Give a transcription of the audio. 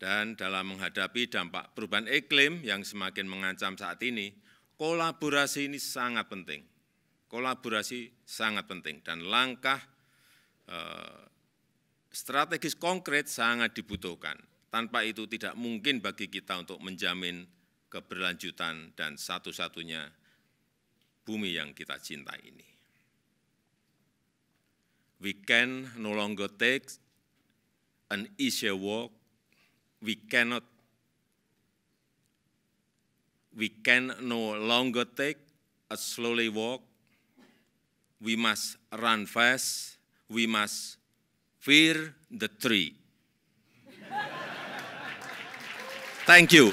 dan dalam menghadapi dampak perubahan iklim yang semakin mengancam saat ini, kolaborasi ini sangat penting. Kolaborasi sangat penting dan langkah eh, strategis konkret sangat dibutuhkan. Tanpa itu tidak mungkin bagi kita untuk menjamin keberlanjutan dan satu-satunya bumi yang kita cinta ini. We can no longer take an easier walk we cannot we can no longer take a slowly walk. We must run fast. We must fear the tree. Thank you.